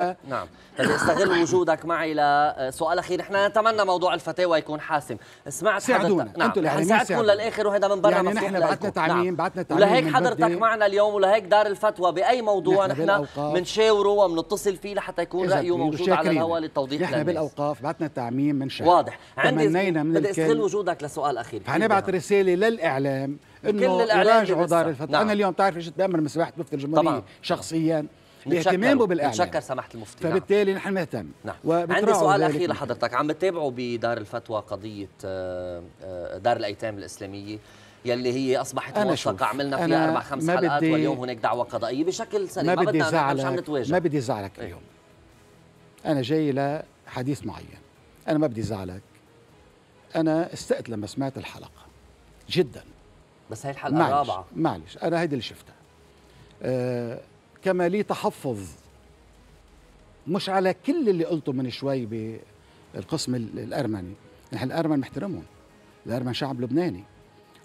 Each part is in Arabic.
نعم بدي طيب، استغل وجودك معي لسؤال اخير نحن نتمنى موضوع الفتاوى يكون حاسم سمعت ساعدونا حضرتك نعم يعني ساعدكم للاخر وهذا من برا يعني نحن بعثنا تعميم نعم. بعثنا تعميم ولهيك حضرتك معنا اليوم ولهيك دار الفتوى باي موضوع نحن بنشاوره وبنتصل فيه لحتى يكون رايه موجود على الهواء للتوضيح نحن بالاوقاف بعثنا تعميم من شهر واضح عندي من بدي استغل وجودك لسؤال اخير حنبعث رساله للاعلام انه الاعلام دار الفتوى انا نعم. اليوم بتعرف اجت بامر من سماحه مفتي الجمهوريه شخصيا اهتمامه بالاعلام بتشكر سماحه المفتي نعم. فبالتالي نحن مهتم نعم عندي سؤال اخير لحضرتك عم بتابعوا بدار الفتوى قضيه آه، آه، دار الايتام الاسلاميه يلي هي اصبحت موثقه عملنا فيها اربع خمس حلقات واليوم هناك دعوه قضائيه بشكل سريع ما, بدي زعلك ما بدي زعلك ما بدي زعلك اليوم انا جاي لحديث معين انا ما بدي زعلك انا استقت لما سمعت الحلقه جدا بس هي الحلقه الرابعه معلش انا هيدي اللي شفتها أه كما لي تحفظ مش على كل اللي قلته من شوي بالقسم الارمني نحن الارمن محترمهم الارمن شعب لبناني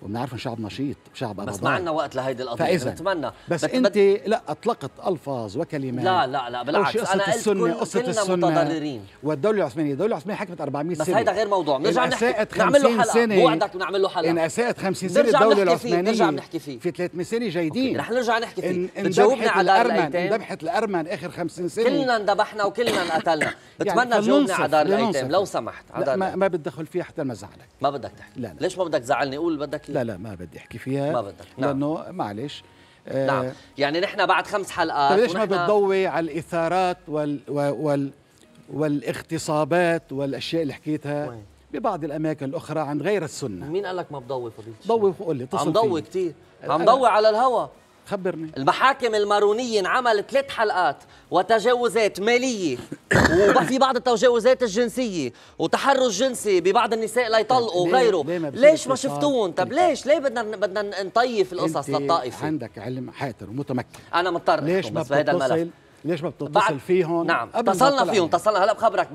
وبنعرف ان شعب نشيط شعب بس ما عندنا وقت لهيدي القضيه فاذا بتمنى بس, بس انت بت... لا اطلقت الفاظ وكلمات لا لا لا بالعكس قصة انا السنة كل قصة كلنا السنة متضررين والدوله العثمانيه الدوله العثمانيه حكمت 400 سنه بس هيدا غير موضوع بنرجع نحكي نعمل له حلقه بوعدك بنعمل له حلقه ان اساءت 50 سنه الدوله العثمانيه نرجع نحكي فيه في 300 سنه جايين رح نرجع نحكي فيه بتجاوبني على دار الايتام ذبحت الارمن اخر 50 سنه كلنا انذبحنا وكلنا انقتلنا يعني بتمنى تجاوبنا على دار الايتام لو سمحت ما بدي ادخل فيها حتى ما ازعلك ما بدك تحكي ليش ما بدك تزعلني قول بدك لا لا ما بدي احكي فيها ما بدك نعم. لانه معلش آه نعم يعني نحن بعد خمس حلقات طيب ليش ما بتضوي على الاثارات وال وال والاغتصابات والاشياء اللي حكيتها وين. ببعض الاماكن الاخرى عن غير السنه مين قال لك ما بضوي فضيلتي ضوي وقول لي عم ضوي كثير عم ضوي على الهواء خبرني المحاكم المارونية انعمل ثلاث حلقات وتجاوزات مالية وفي بعض التجاوزات الجنسية وتحرش جنسي ببعض النساء ليطلقوا طيب، وغيره ليه ليش ما شفتوهم طب ليش ليه بدنا بدنا نطيف القصص للطائفة عندك علم حاتر ومتمكن أنا مضطر ليش ما بتتصل ليش ما بتتصل فيهم نعم اتصلنا فيهم يعني. اتصلنا هلا بخبرك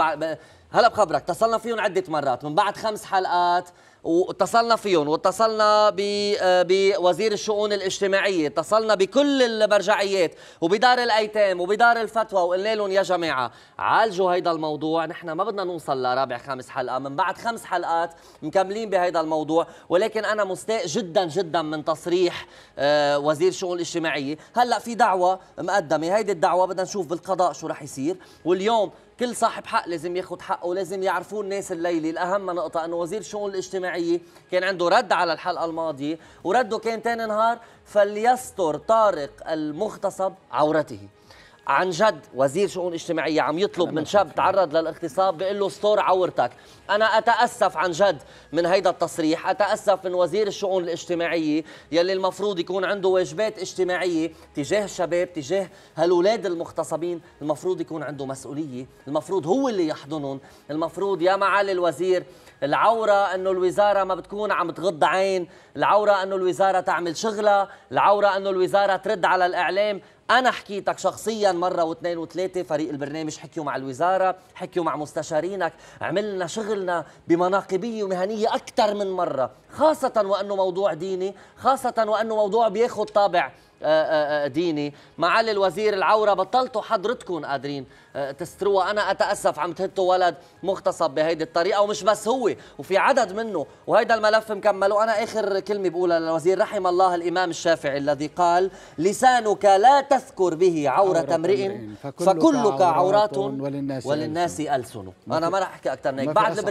هلا بخبرك اتصلنا فيهم عدة مرات من بعد خمس حلقات واتصلنا فيهم واتصلنا آه، بوزير الشؤون الاجتماعيه اتصلنا بكل المرجعيات وبدار الايتام وبدار الفتوى وقلنا لهم يا جماعه عالجوا هيدا الموضوع نحن ما بدنا نوصل لرابع خامس حلقه من بعد خمس حلقات مكملين بهيدا الموضوع ولكن انا مستاء جدا جدا من تصريح آه، وزير الشؤون الاجتماعيه هلا في دعوه مقدمه هيدي الدعوه بدنا نشوف بالقضاء شو رح يصير واليوم كل صاحب حق لازم ياخذ حقه لازم يعرفوه الناس الليله الاهم نقطه انه وزير الشؤون الاجتماعيه الجمعيه كان عنده رد على الحلقه الماضيه ورده كان تاني نهار فليستر طارق المغتصب عورته عن جد وزير شؤون اجتماعية عم يطلب من شاب تعرض للاغتصاب بيقول له استر عورتك أنا أتأسف عن جد من هيدا التصريح أتأسف من وزير الشؤون الاجتماعية يلي المفروض يكون عنده واجبات اجتماعية تجاه الشباب تجاه هالولاد المغتصبين المفروض يكون عنده مسؤولية المفروض هو اللي يحضنهم المفروض يا معالي الوزير العوره انه الوزاره ما بتكون عم تغض عين العوره انه الوزاره تعمل شغلها العوره انه الوزاره ترد على الاعلام انا حكيتك شخصيا مره واثنين وثلاثه فريق البرنامج حكيوا مع الوزاره حكيوا مع مستشارينك عملنا شغلنا بمناقبيه ومهنيه اكثر من مره خاصه وانه موضوع ديني خاصه وانه موضوع بياخذ طابع آه، آه، آه، ديني معالي الوزير العوره بطلتوا حضرتكم قادرين تستروها انا اتاسف عم تهتوا ولد مغتصب بهيدي الطريقه ومش بس هو وفي عدد منه وهيدا الملف مكمل وانا اخر كلمه بقولها للوزير رحم الله الامام الشافعي الذي قال لسانك لا تذكر به عوره امرئ فكلك عورات وللناس, وللناس السن انا ما رح احكي اكثر من هيك بعد البريك